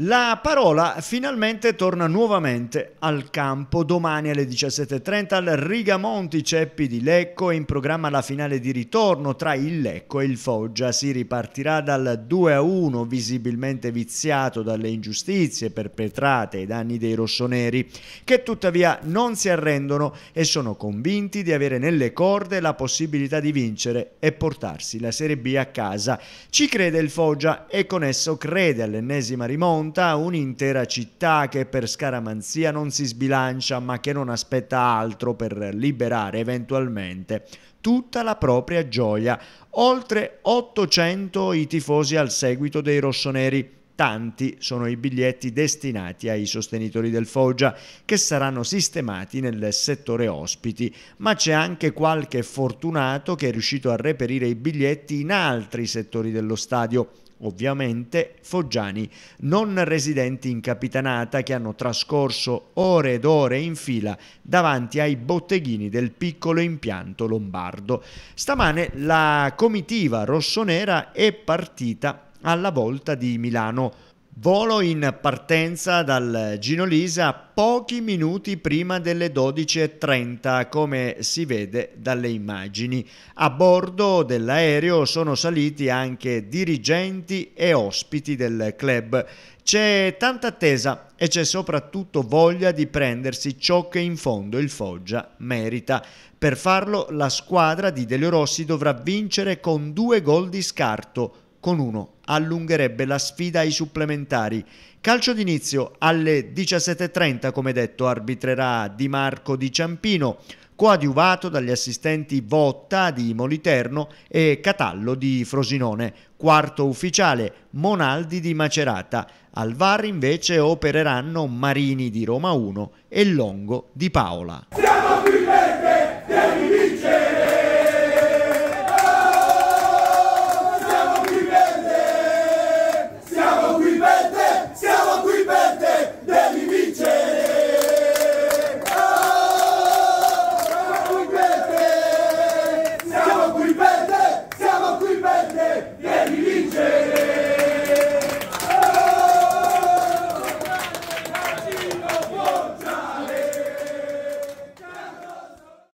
La parola finalmente torna nuovamente al campo. Domani alle 17.30 al Rigamonti Ceppi di Lecco è in programma la finale di ritorno tra il Lecco e il Foggia. Si ripartirà dal 2-1 visibilmente viziato dalle ingiustizie perpetrate ai danni dei rossoneri che tuttavia non si arrendono e sono convinti di avere nelle corde la possibilità di vincere e portarsi la Serie B a casa. Ci crede il Foggia e con esso crede all'ennesima rimonta racconta un'intera città che per scaramanzia non si sbilancia ma che non aspetta altro per liberare eventualmente tutta la propria gioia. Oltre 800 i tifosi al seguito dei rossoneri. Tanti sono i biglietti destinati ai sostenitori del Foggia, che saranno sistemati nel settore ospiti, ma c'è anche qualche fortunato che è riuscito a reperire i biglietti in altri settori dello stadio ovviamente foggiani non residenti in capitanata che hanno trascorso ore ed ore in fila davanti ai botteghini del piccolo impianto lombardo. Stamane la comitiva rossonera è partita alla volta di Milano Volo in partenza dal Gino Lisa pochi minuti prima delle 12.30, come si vede dalle immagini. A bordo dell'aereo sono saliti anche dirigenti e ospiti del club. C'è tanta attesa e c'è soprattutto voglia di prendersi ciò che in fondo il Foggia merita. Per farlo la squadra di Delio Rossi dovrà vincere con due gol di scarto, con 1 allungherebbe la sfida ai supplementari. Calcio d'inizio alle 17.30, come detto, arbitrerà Di Marco Di Ciampino, coadiuvato dagli assistenti Votta di Moliterno e Catallo di Frosinone, quarto ufficiale Monaldi di Macerata. Al VAR invece opereranno Marini di Roma 1 e Longo di Paola. Siamo qui!